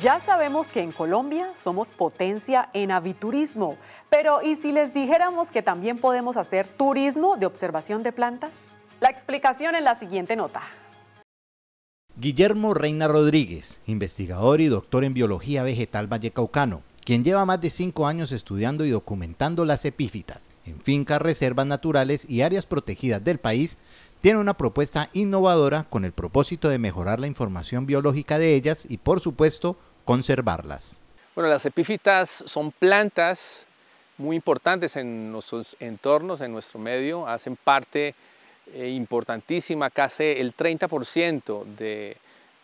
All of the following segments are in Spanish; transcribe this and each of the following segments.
Ya sabemos que en Colombia somos potencia en aviturismo, pero ¿y si les dijéramos que también podemos hacer turismo de observación de plantas? La explicación en la siguiente nota. Guillermo Reina Rodríguez, investigador y doctor en biología vegetal vallecaucano, quien lleva más de cinco años estudiando y documentando las epífitas en fincas, reservas naturales y áreas protegidas del país, tiene una propuesta innovadora con el propósito de mejorar la información biológica de ellas y por supuesto conservarlas. Bueno, las epífitas son plantas muy importantes en nuestros entornos, en nuestro medio, hacen parte eh, importantísima, casi el 30% de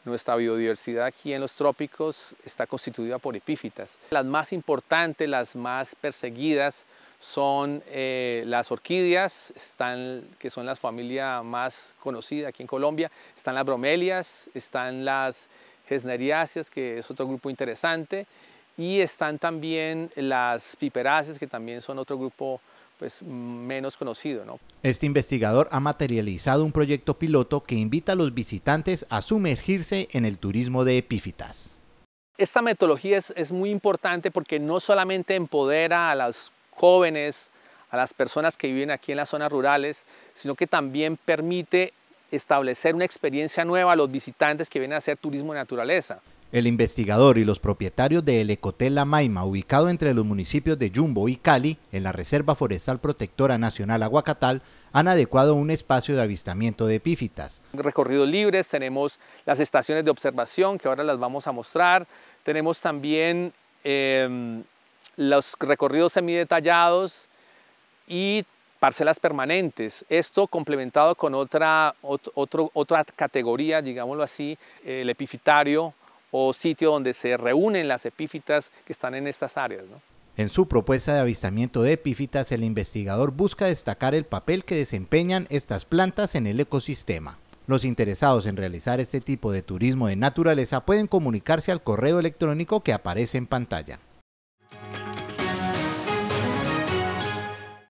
nuestra biodiversidad aquí en los trópicos está constituida por epífitas. Las más importantes, las más perseguidas son eh, las orquídeas, que son la familia más conocida aquí en Colombia, están las bromelias, están las gesneriáceas, que es otro grupo interesante, y están también las piperáceas, que también son otro grupo pues, menos conocido. ¿no? Este investigador ha materializado un proyecto piloto que invita a los visitantes a sumergirse en el turismo de epífitas. Esta metodología es, es muy importante porque no solamente empodera a las jóvenes, a las personas que viven aquí en las zonas rurales, sino que también permite establecer una experiencia nueva a los visitantes que vienen a hacer turismo de naturaleza. El investigador y los propietarios del Ecotel La Maima, ubicado entre los municipios de Yumbo y Cali, en la Reserva Forestal Protectora Nacional Aguacatal, han adecuado un espacio de avistamiento de epífitas. Recorridos libres, tenemos las estaciones de observación que ahora las vamos a mostrar, tenemos también em, los recorridos semidetallados y parcelas permanentes. Esto complementado con otra, categoría, digámoslo así, el epifitario o sitio donde se reúnen las epífitas que están en estas áreas. En su propuesta de avistamiento de epífitas, el investigador busca destacar el papel que desempeñan estas plantas en el ecosistema. Los interesados en realizar este tipo de turismo de naturaleza pueden comunicarse al correo electrónico que aparece en pantalla.